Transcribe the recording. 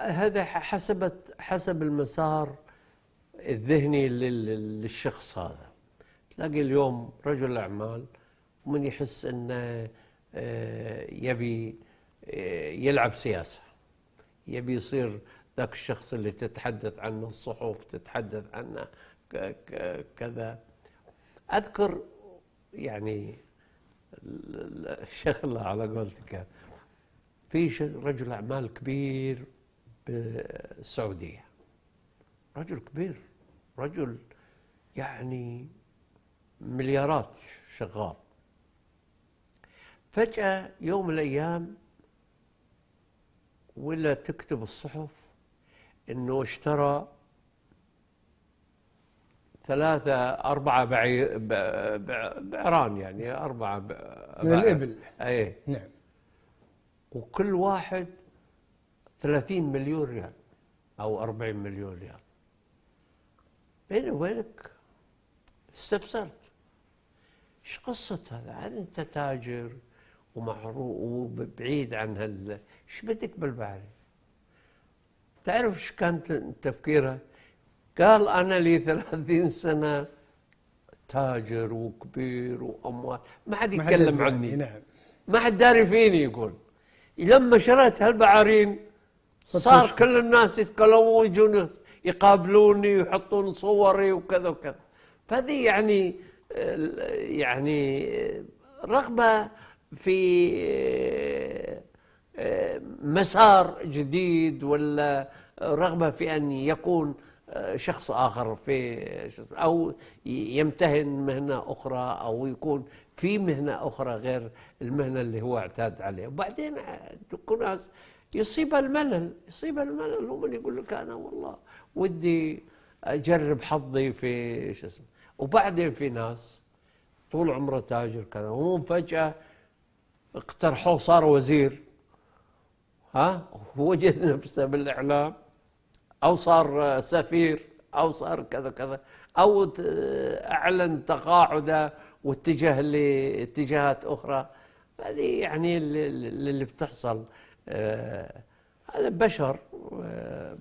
هذا حسب حسب المسار الذهني للشخص هذا تلاقي اليوم رجل اعمال من يحس انه آه، يبي آه، يلعب سياسه يبي يصير ذاك الشخص اللي تتحدث عنه الصحف تتحدث عنه كذا اذكر يعني شغله على قولتك في رجل اعمال كبير بالسعودية رجل كبير رجل يعني مليارات شغال فجأة يوم من الأيام ولا تكتب الصحف أنه اشترى ثلاثة أربعة بعي... بعران يعني أربعة ب... من الإبل أيه نعم وكل واحد 30 مليون ريال أو 40 مليون ريال بيني وبينك استفسرت ايش قصة هذا؟ عاد أنت تاجر ومعروف وبعيد عن هال ايش بدك بالبحرين؟ تعرف ايش كان تفكيره؟ قال أنا لي 30 سنة تاجر وكبير وأموال ما حد يتكلم عني نعم ما حد داري فيني يقول لما شريت هالبعارين صار كل الناس يتكلمون ويجون يقابلوني ويحطون صوري وكذا وكذا فهذه يعني يعني رغبه في مسار جديد ولا رغبه في ان يكون شخص اخر في او يمتهن مهنه اخرى او يكون في مهنه اخرى غير المهنه اللي هو اعتاد عليها وبعدين تكون يصيب الملل يصيب الملل هو من يقول لك انا والله ودي اجرب حظي في شو اسمه وبعدين في ناس طول عمره تاجر كذا ومو فجاه اقترحوه صار وزير ها وجد نفسه بالاعلام او صار سفير او صار كذا كذا او اعلن تقاعده واتجه لاتجاهات اخرى هذه يعني اللي بتحصل آه، هذا بشر آه،